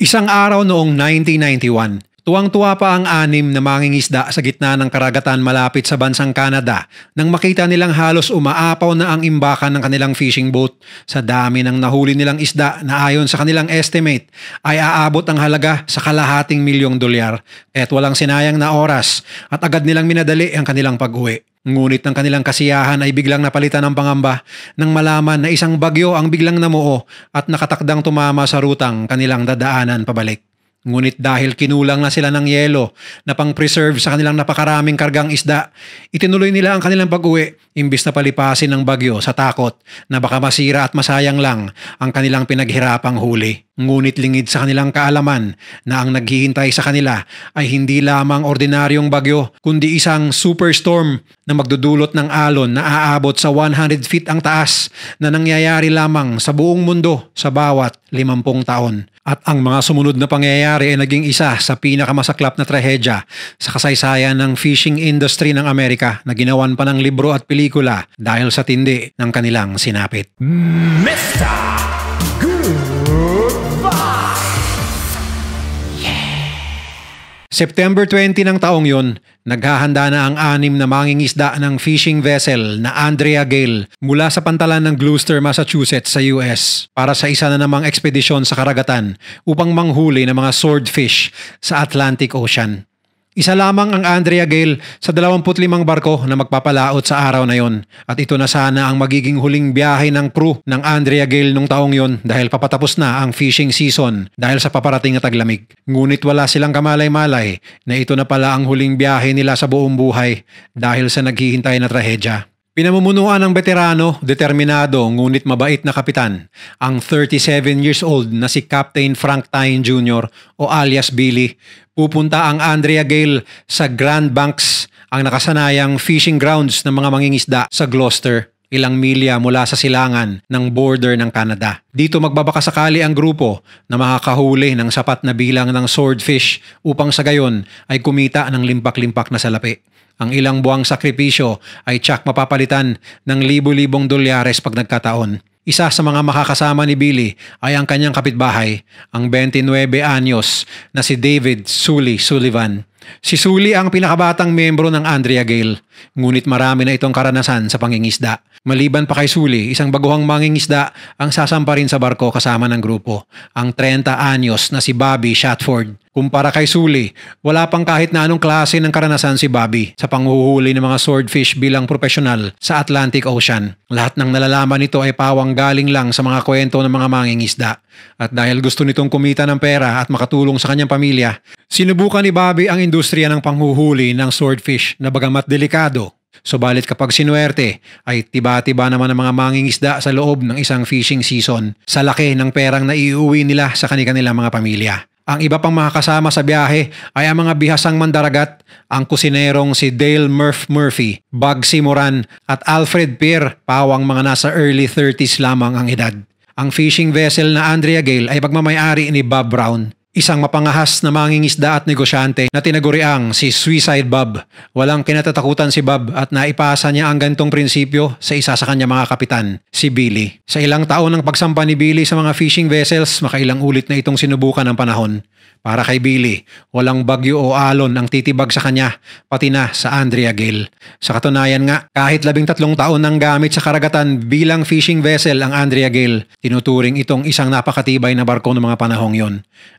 Isang araw noong 1991, tuwang-tuwa pa ang anim na mangingisda sa gitna ng karagatan malapit sa bansang Canada nang makita nilang halos umaapaw na ang imbakan ng kanilang fishing boat. Sa dami ng nahuli nilang isda na ayon sa kanilang estimate ay aabot ang halaga sa kalahating milyong dolyar. Kaya't walang sinayang na oras at agad nilang minadali ang kanilang pag-uwi. Ngunit ang kanilang kasiyahan ay biglang napalitan ng pangamba nang malaman na isang bagyo ang biglang namuo at nakatakdang tumama sa rutang kanilang dadaanan pabalik. Ngunit dahil kinulang na sila ng yelo na pang-preserve sa kanilang napakaraming kargang isda, itinuloy nila ang kanilang pag-uwi imbis na palipasin ng bagyo sa takot na baka masira at masayang lang ang kanilang pinaghirapang huli. Ngunit lingid sa kanilang kaalaman na ang naghihintay sa kanila ay hindi lamang ordinaryong bagyo kundi isang superstorm na magdudulot ng alon na aabot sa 100 feet ang taas na nangyayari lamang sa buong mundo sa bawat 50 taon. At ang mga sumunod na pangyayari ay naging isa sa pinakamasaklap na trahedya sa kasaysayan ng fishing industry ng Amerika na ginawan pa ng libro at pelikula pelikula dahil sa tindi ng kanilang sinapit. Mr. Goodbye! September 20 ng taong yon, naghahanda na ang anim na mangingisda ng fishing vessel na Andrea Gale mula sa pantalan ng Gloucester, Massachusetts sa US para sa isa na namang ekspedisyon sa karagatan upang manghuli ng mga swordfish sa Atlantic Ocean. Isa lamang ang Andrea Gale sa 25 barko na magpapalaot sa araw na yon. At ito na sana ang magiging huling biyahe ng crew ng Andrea Gale nung taong yon dahil papatapos na ang fishing season dahil sa paparating na taglamig. Ngunit wala silang kamalay-malay na ito na pala ang huling biyahe nila sa buong buhay dahil sa naghihintay na trahedya. Pinamumunuan ng veterano, determinado, ngunit mabait na kapitan, ang 37 years old na si Captain Frank Tyne Jr. o alias Billy, pupunta ang Andrea Gale sa Grand Banks, ang nakasanayang fishing grounds ng mga mangingisda sa Gloucester ilang milya mula sa silangan ng border ng Canada. Dito magbabakasakali ang grupo na makakahuli ng sapat na bilang ng swordfish upang sa gayon ay kumita ng limpak-limpak na salapi. Ang ilang buwang sakripisyo ay tsak mapapalitan ng libo-libong dolyares pag nagkataon. Isa sa mga makakasama ni Billy ay ang kanyang kapitbahay, ang 29 anyos na si David Sully Sullivan. Si Suli ang pinakabatang membro ng Andrea Gale, ngunit marami na itong karanasan sa pangingisda. Maliban pa kay Suli, isang baguhang mangingisda ang sasampa rin sa barko kasama ng grupo, ang 30 anyos na si Bobby Shatford. Kumpara kay Suli, wala pang kahit na anong klase ng karanasan si Bobby sa panghuhuli ng mga swordfish bilang profesional sa Atlantic Ocean. Lahat ng nalalaman nito ay pawang galing lang sa mga kwento ng mga mangingisda. At dahil gusto nitong kumita ng pera at makatulong sa kanyang pamilya, sinubukan ni Bobby ang industriya ng panghuhuli ng swordfish na bagamat delikado. Subalit kapag sinuwerte, ay tiba-tiba naman ang mga mangingisda sa loob ng isang fishing season sa laki ng perang na iuwi nila sa kanila mga pamilya. Ang iba pang makakasama sa biyahe ay ang mga bihasang mandaragat, ang kusinerong si Dale Murph Murphy, Bugsy Moran at Alfred Peer, pawang mga nasa early 30s lamang ang edad. Ang fishing vessel na Andrea Gale ay pagmamayari ni Bob Brown, isang mapangahas na mangingisda at negosyante na tinaguriang si Suicide Bob. Walang kinatatakutan si Bob at naipasa niya ang gantong prinsipyo sa isa sa kanya mga kapitan, si Billy. Sa ilang taon ng pagsampa ni Billy sa mga fishing vessels, makailang ulit na itong sinubukan ng panahon. Para kay Billy, walang bagyo o alon ang titibag sa kanya, pati na sa Andrea Gill. Sa katunayan nga, kahit labing tatlong taon nang gamit sa karagatan bilang fishing vessel ang Andrea Gill, tinuturing itong isang napakatibay na barko noong mga panahong yon.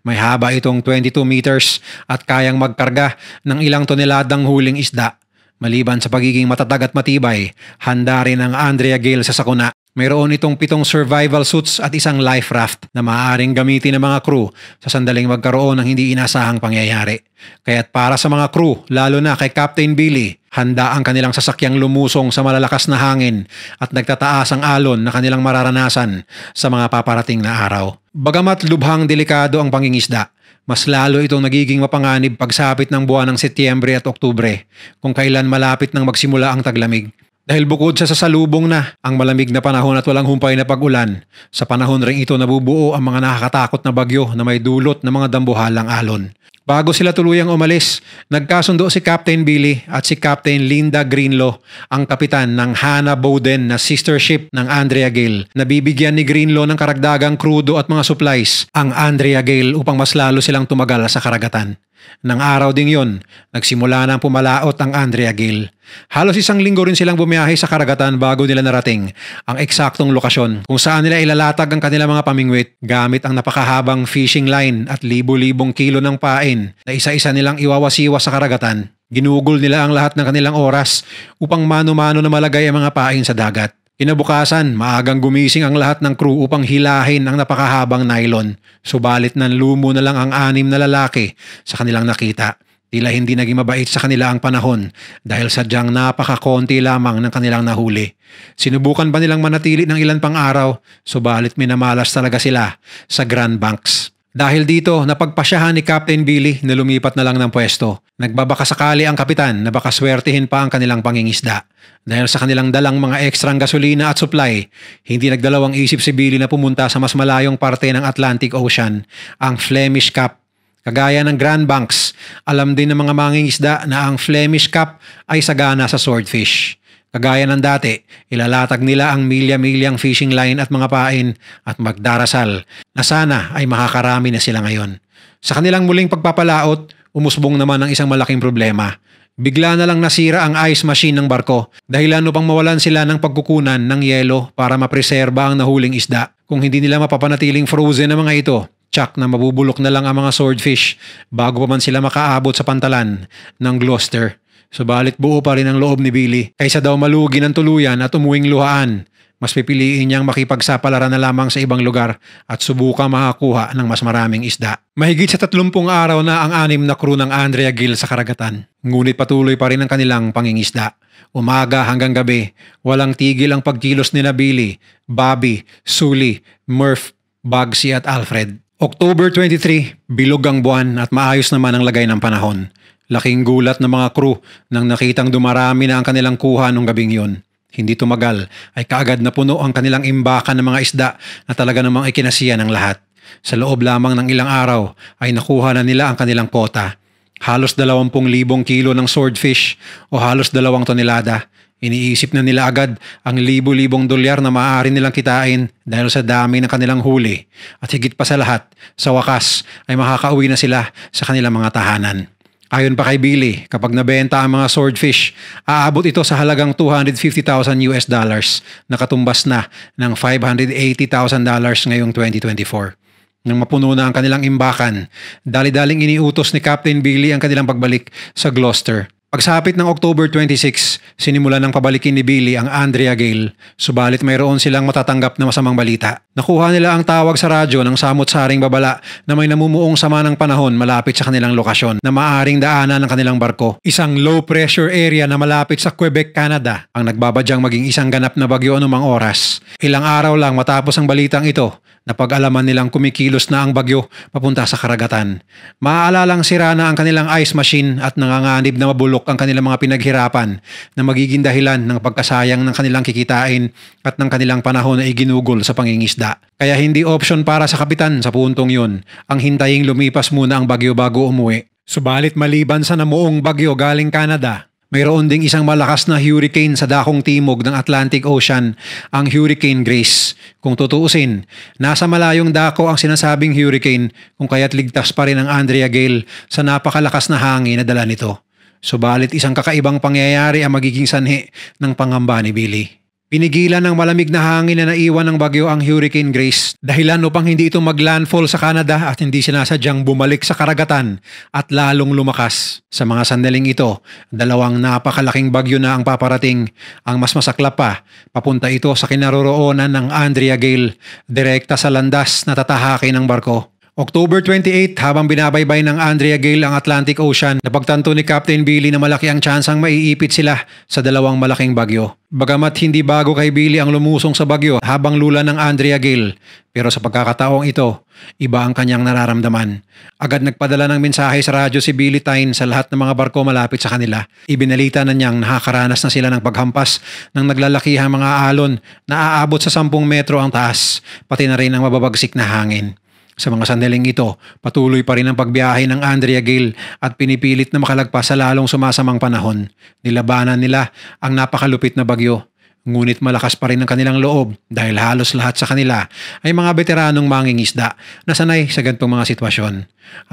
May haba itong 22 meters at kayang magkarga ng ilang toneladang huling isda. Maliban sa pagiging matatag at matibay, handa rin ang Andrea Gale sa sakuna mayroon itong pitong survival suits at isang life raft na maaaring gamitin ng mga crew sa sandaling magkaroon ng hindi inasahang pangyayari. Kaya't para sa mga crew, lalo na kay Captain Billy, handa ang kanilang sasakyang lumusong sa malalakas na hangin at nagtataas ang alon na kanilang mararanasan sa mga paparating na araw. Bagamat lubhang delikado ang pangingisda, mas lalo itong nagiging mapanganib pagsapit ng buwan ng Setyembre at Oktubre kung kailan malapit nang magsimula ang taglamig. Dahil bukod sa sasalubong na ang malamig na panahon at walang humpay na pag-ulan, sa panahon ring ito nabubuo ang mga nakakatakot na bagyo na may dulot ng mga dambuhalang alon. Bago sila tuluyang umalis, nagkasundo si Captain Billy at si Captain Linda Greenlaw, ang kapitan ng Hannah Bowden na sister ship ng Andrea Gale. Nabibigyan ni Greenlaw ng karagdagang krudo at mga supplies ang Andrea Gale upang mas lalo silang tumagal sa karagatan. Nang araw ding yon, nagsimula nang pumalaot ang Andrea Gill. Halos isang linggo rin silang bumiyahe sa karagatan bago nila narating ang eksaktong lokasyon kung saan nila ilalatag ang kanilang mga pamingwit gamit ang napakahabang fishing line at libo-libong kilo ng pain na isa-isa nilang iwawasiwa sa karagatan. Ginugol nila ang lahat ng kanilang oras upang mano-mano na malagay ang mga pain sa dagat. Kinabukasan, maagang gumising ang lahat ng crew upang hilahin ang napakahabang nylon. Subalit nang lumo na lang ang anim na lalaki sa kanilang nakita. Tila hindi naging mabait sa kanila ang panahon dahil sadyang napakakonti lamang ng kanilang nahuli. Sinubukan pa nilang manatili ng ilan pang araw, subalit minamalas talaga sila sa Grand Banks. Dahil dito, napagpasyahan ni Captain Billy na lumipat na lang ng pwesto. Nagbabaka sakali ang kapitan na baka swertihin pa ang kanilang pangingisda. Dahil sa kanilang dalang mga ekstrang gasolina at supply, hindi nagdalawang isip si Billy na pumunta sa mas malayong parte ng Atlantic Ocean, ang Flemish Cap. Kagaya ng Grand Banks, alam din ng mga mangingisda na ang Flemish Cap ay sagana sa swordfish. Kagaya ng dati, ilalatag nila ang milya-milyang fishing line at mga pain at magdarasal na sana ay makakarami na sila ngayon. Sa kanilang muling pagpapalaot, umusbong naman ang isang malaking problema. Bigla na lang nasira ang ice machine ng barko dahil ano pang mawalan sila ng pagkukunan ng yelo para mapreserba ang nahuling isda. Kung hindi nila mapapanatiling frozen ang mga ito, tsak na mabubulok na lang ang mga swordfish bago pa man sila makaabot sa pantalan ng Gloucester. Subalit buo pa rin ang loob ni Billy kaysa daw malugi ng tuluyan at umuwing luhaan. Mas pipiliin niyang makipagsapalaran na lamang sa ibang lugar at subukan makakuha ng mas maraming isda. Mahigit sa 30 araw na ang anim na crew ng Andrea Gill sa karagatan. Ngunit patuloy pa rin ang kanilang pangingisda. Umaga hanggang gabi, walang tigil ang pagkilos nila Billy, Bobby, Sully, Murph, Bugsy at Alfred. October 23, bilog ang buwan at maayos naman ang lagay ng panahon. Laking gulat ng mga crew nang nakitang dumarami na ang kanilang kuha nung gabing yon. Hindi tumagal ay kaagad na puno ang kanilang imbakan ng mga isda na talaga namang ikinasiya ng lahat. Sa loob lamang ng ilang araw ay nakuha na nila ang kanilang kota. Halos 20,000 kilo ng swordfish o halos 2 tonelada. Iniisip na nila agad ang libo-libong dolyar na maaari nilang kitain dahil sa dami ng kanilang huli. At higit pa sa lahat, sa wakas ay makakauwi na sila sa kanilang mga tahanan. Ayon pa kay Billy, kapag nabenta ang mga swordfish, aabot ito sa halagang 250,000 US dollars na katumbas na ng 580,000 dollars ngayong 2024. Nang mapuno na ang kanilang imbakan, dali-daling iniutos ni Captain Billy ang kanilang pagbalik sa Gloucester Pagsapit ng October 26, sinimulan ng pabalikin ni Billy ang Andrea Gale, subalit mayroon silang matatanggap na masamang balita. Nakuha nila ang tawag sa radyo ng samot-saring babala na may namumuong sama ng panahon malapit sa kanilang lokasyon na maaring daanan ng kanilang barko. Isang low-pressure area na malapit sa Quebec, Canada ang nagbabadyang maging isang ganap na bagyo anumang oras. Ilang araw lang matapos ang balitang ito, napag-alaman nilang kumikilos na ang bagyo papunta sa karagatan. Maaalalang sira na ang kanilang ice machine at nanganganib na mabulok bundok ang kanilang mga pinaghirapan na magiging dahilan ng pagkasayang ng kanilang kikitain at ng kanilang panahon na iginugol sa pangingisda. Kaya hindi option para sa kapitan sa puntong yun ang hintaying lumipas muna ang bagyo bago umuwi. Subalit maliban sa namuong bagyo galing Canada, Mayroon ding isang malakas na hurricane sa dakong timog ng Atlantic Ocean, ang Hurricane Grace. Kung tutuusin, nasa malayong dako ang sinasabing hurricane kung kaya't ligtas pa rin ang Andrea Gale sa napakalakas na hangin na dala nito. Subalit isang kakaibang pangyayari ang magiging sanhi ng pangamba ni Billy. Pinigilan ng malamig na hangin na naiwan ng bagyo ang Hurricane Grace dahilan upang hindi ito maglandfall sa Canada at hindi sinasadyang bumalik sa karagatan at lalong lumakas. Sa mga sandaling ito, dalawang napakalaking bagyo na ang paparating. Ang mas masaklap pa, papunta ito sa kinaroroonan ng Andrea Gale, direkta sa landas na tatahakin ng barko. October 28, habang binabaybay ng Andrea Gale ang Atlantic Ocean, napagtanto ni Captain Billy na malaki ang tsansang maiipit sila sa dalawang malaking bagyo. Bagamat hindi bago kay Billy ang lumusong sa bagyo habang lula ng Andrea Gale, pero sa pagkakataong ito, iba ang kanyang nararamdaman. Agad nagpadala ng mensahe sa radyo si Billy Tyne sa lahat ng mga barko malapit sa kanila. Ibinalita na niyang nakakaranas na sila ng paghampas ng naglalakihang mga alon na aabot sa 10 metro ang taas, pati na rin ang mababagsik na hangin. Sa mga sandaling ito, patuloy pa rin ang pagbiyahe ng Andrea Gale at pinipilit na makalagpas sa lalong sumasamang panahon. Nilabanan nila ang napakalupit na bagyo. Ngunit malakas pa rin ang kanilang loob dahil halos lahat sa kanila ay mga veteranong mangingisda na sanay sa gantong mga sitwasyon.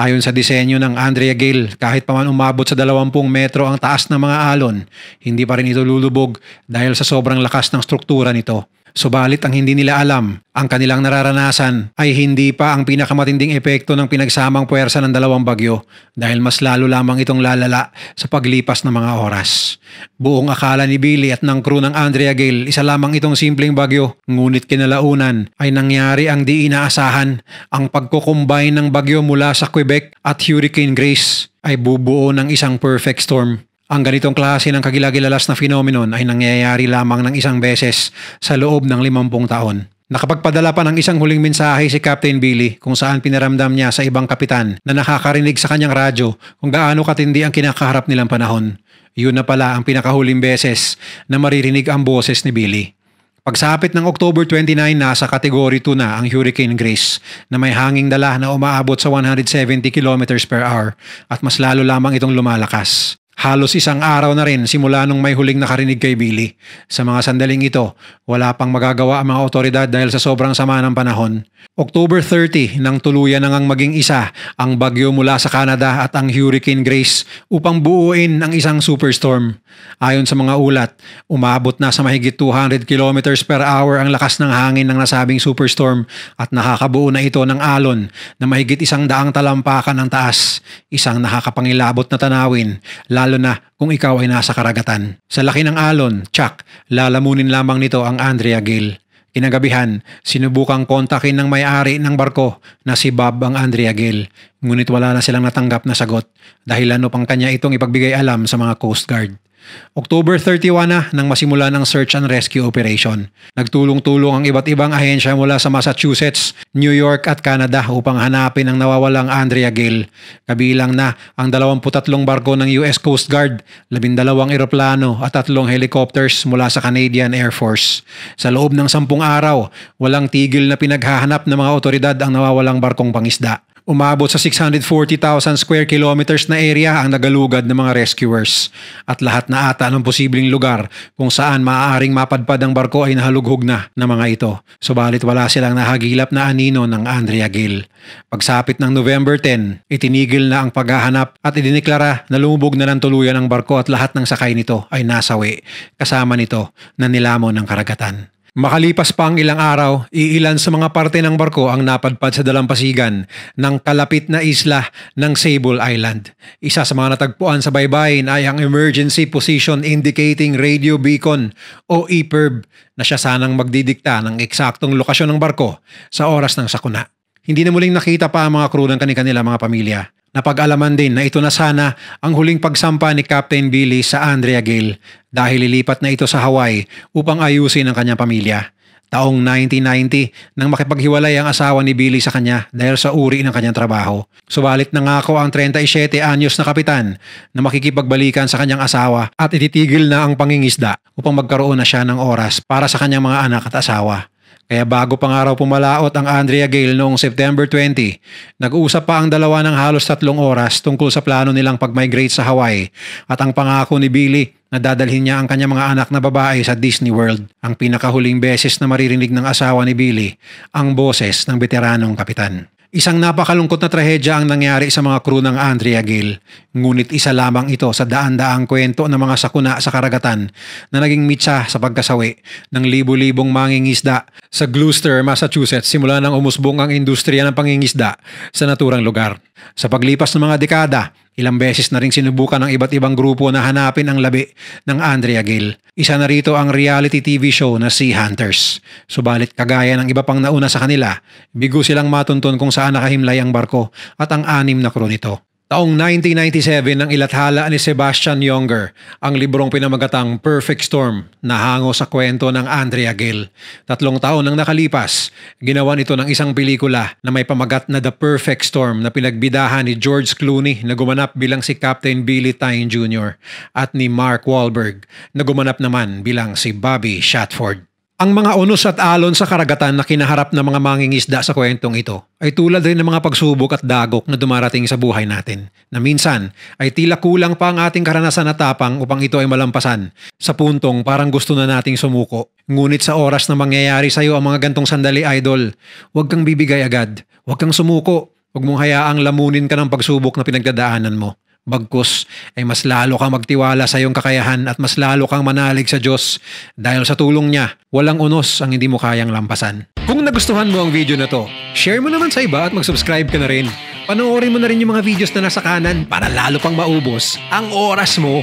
Ayon sa disenyo ng Andrea Gale, kahit pa man umabot sa 20 metro ang taas ng mga alon, hindi pa rin ito lulubog dahil sa sobrang lakas ng struktura nito. Subalit ang hindi nila alam, ang kanilang nararanasan ay hindi pa ang pinakamatinding epekto ng pinagsamang puwersa ng dalawang bagyo dahil mas lalo lamang itong lalala sa paglipas ng mga oras. Buong akala ni Billy at ng crew ng Andrea Gale, isa lamang itong simpleng bagyo. Ngunit kinalaunan ay nangyari ang di inaasahan, ang pagkukumbay ng bagyo mula sa Quebec at Hurricane Grace ay bubuo ng isang perfect storm. Ang ganitong klase ng kagilagilalas na fenomenon ay nangyayari lamang ng isang beses sa loob ng limampung taon. Nakapagpadala pa ng isang huling mensahe si Captain Billy kung saan pinaramdam niya sa ibang kapitan na nakakarinig sa kanyang radyo kung gaano katindi ang kinakaharap nilang panahon. Yun na pala ang pinakahuling beses na maririnig ang boses ni Billy. Pagsapit ng October 29 na sa Category 2 na ang Hurricane Grace na may hanging dala na umaabot sa 170 km per hour at mas lalo lamang itong lumalakas. Halos isang araw na rin simula nung may huling nakarinig kay Billy. Sa mga sandaling ito, wala pang magagawa ang mga otoridad dahil sa sobrang sama ng panahon. October 30 nang tuluyan nang maging isa ang bagyo mula sa Canada at ang Hurricane Grace upang buuin ang isang superstorm. Ayon sa mga ulat, umabot na sa mahigit 200 kilometers per hour ang lakas ng hangin ng nasabing superstorm at nakakabuo na ito ng alon na mahigit isang daang talampakan ang taas. Isang nakakapangilabot na tanawin, lalo lalo na kung ikaw ay nasa karagatan. Sa laki ng alon, tsak, lalamunin lamang nito ang Andrea Gill. Kinagabihan, sinubukang kontakin ng may-ari ng barko na si Bob ang Andrea Gill, ngunit wala na silang natanggap na sagot dahil ano pang kanya itong ipagbigay alam sa mga Coast Guard. October 31 na nang masimula ng search and rescue operation. Nagtulong-tulong ang iba't ibang ahensya mula sa Massachusetts, New York at Canada upang hanapin ang nawawalang Andrea Gill. Kabilang na ang 23 barko ng US Coast Guard, 12 eroplano at 3 helicopters mula sa Canadian Air Force. Sa loob ng 10 araw, walang tigil na pinaghahanap ng mga otoridad ang nawawalang barkong pangisda. Umabot sa 640,000 square kilometers na area ang nagalugad ng mga rescuers at lahat na ata ng posibleng lugar kung saan maaaring mapadpad ang barko ay nahalughog na ng mga ito. Subalit wala silang nahagilap na anino ng Andrea Gill. Pagsapit ng November 10, itinigil na ang paghahanap at idineklara na lumubog na ng tuluyan ang barko at lahat ng sakay nito ay nasawi kasama nito na nilamon ng karagatan. Makalipas pa ang ilang araw, iilan sa mga parte ng barko ang napadpad sa dalampasigan ng kalapit na isla ng Sable Island. Isa sa mga natagpuan sa baybayin ay ang Emergency Position Indicating Radio Beacon o EPIRB na siya sanang magdidikta ng eksaktong lokasyon ng barko sa oras ng sakuna. Hindi na muling nakita pa ang mga crew ng kanilang mga pamilya Napag-alaman din na ito na sana ang huling pagsampa ni Captain Billy sa Andrea Gill dahil lilipat na ito sa Hawaii upang ayusin ang kanyang pamilya. Taong 1990 nang makipaghiwalay ang asawa ni Billy sa kanya dahil sa uri ng kanyang trabaho. Subalit na nga nangako ang 37 anyos na kapitan na makikipagbalikan sa kanyang asawa at ititigil na ang pangingisda upang magkaroon na siya ng oras para sa kanyang mga anak at asawa. Kaya bago pang araw pumalaot ang Andrea Gale noong September 20, nag uusap pa ang dalawa ng halos tatlong oras tungkol sa plano nilang pag-migrate sa Hawaii at ang pangako ni Billy na dadalhin niya ang kanyang mga anak na babae sa Disney World. Ang pinakahuling beses na maririnig ng asawa ni Billy, ang boses ng veteranong kapitan. Isang napakalungkot na trahedya ang nangyari sa mga crew ng Andrea Gill. Ngunit isa lamang ito sa daan-daang kwento ng mga sakuna sa karagatan na naging mitsa sa pagkasawi ng libu-libong mangingisda sa Gloucester, Massachusetts simula nang umusbong ang industriya ng pangingisda sa naturang lugar. Sa paglipas ng mga dekada, ilang beses na ring sinubukan ng iba't ibang grupo na hanapin ang labi ng Andrea Gill. Isa na rito ang reality TV show na Sea Hunters. Subalit kagaya ng iba pang nauna sa kanila, bigo silang matuntun kung saan nakahimlay ang barko at ang anim na crew nito. Taong 1997 ang ilathala ni Sebastian Younger ang librong pinamagatang Perfect Storm na hango sa kwento ng Andrea Gill. Tatlong taon nang nakalipas, ginawa nito ng isang pelikula na may pamagat na The Perfect Storm na pinagbidahan ni George Clooney na gumanap bilang si Captain Billy Tyne Jr. at ni Mark Wahlberg na gumanap naman bilang si Bobby Shatford. Ang mga unos at alon sa karagatan na kinaharap ng mga mangingisda sa kwentong ito ay tulad rin ng mga pagsubok at dagok na dumarating sa buhay natin na minsan ay tila kulang pa ang ating karanasan at tapang upang ito ay malampasan sa puntong parang gusto na nating sumuko. Ngunit sa oras na mangyayari sa iyo ang mga gantong sandali idol, huwag kang bibigay agad, huwag kang sumuko, huwag mong hayaang lamunin ka ng pagsubok na pinagdadaanan mo. Bagkus ay mas lalo kang magtiwala sa iyong kakayahan at mas lalo kang manalig sa Diyos dahil sa tulong niya, walang unos ang hindi mo kayang lampasan. Kung nagustuhan mo ang video na to, share mo naman sa iba at mag-subscribe ka na rin. Panoorin mo na rin yung mga videos na nasa kanan para lalo pang maubos ang oras mo